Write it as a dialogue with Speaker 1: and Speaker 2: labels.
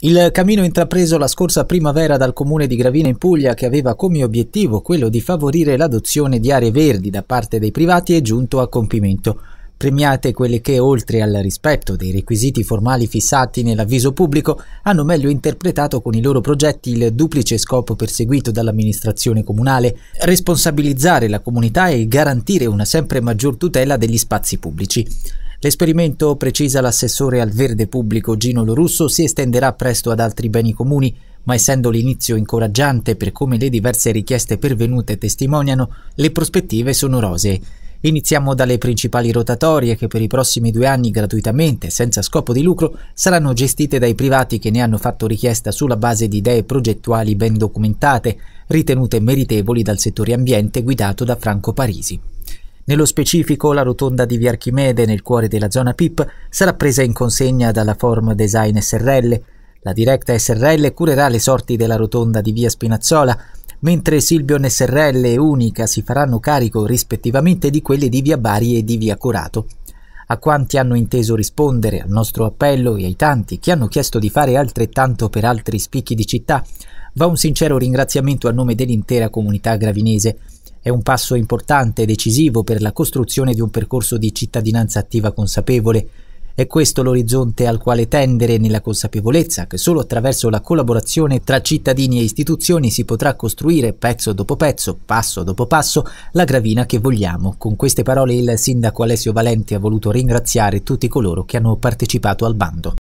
Speaker 1: Il cammino intrapreso la scorsa primavera dal comune di Gravina in Puglia, che aveva come obiettivo quello di favorire l'adozione di aree verdi da parte dei privati, è giunto a compimento. Premiate quelle che, oltre al rispetto dei requisiti formali fissati nell'avviso pubblico, hanno meglio interpretato con i loro progetti il duplice scopo perseguito dall'amministrazione comunale, responsabilizzare la comunità e garantire una sempre maggior tutela degli spazi pubblici. L'esperimento, precisa l'assessore al verde pubblico Gino Lorusso, si estenderà presto ad altri beni comuni, ma essendo l'inizio incoraggiante per come le diverse richieste pervenute testimoniano, le prospettive sono rosee. Iniziamo dalle principali rotatorie che per i prossimi due anni gratuitamente, senza scopo di lucro, saranno gestite dai privati che ne hanno fatto richiesta sulla base di idee progettuali ben documentate, ritenute meritevoli dal settore ambiente guidato da Franco Parisi. Nello specifico, la rotonda di Via Archimede, nel cuore della zona PIP, sarà presa in consegna dalla Form Design SRL. La diretta SRL curerà le sorti della rotonda di Via Spinazzola, mentre Silvion SRL e Unica si faranno carico rispettivamente di quelle di Via Bari e di Via Corato. A quanti hanno inteso rispondere al nostro appello e ai tanti che hanno chiesto di fare altrettanto per altri spicchi di città, va un sincero ringraziamento a nome dell'intera comunità gravinese è un passo importante e decisivo per la costruzione di un percorso di cittadinanza attiva consapevole. È questo l'orizzonte al quale tendere nella consapevolezza che solo attraverso la collaborazione tra cittadini e istituzioni si potrà costruire pezzo dopo pezzo, passo dopo passo, la gravina che vogliamo. Con queste parole il sindaco Alessio Valenti ha voluto ringraziare tutti coloro che hanno partecipato al bando.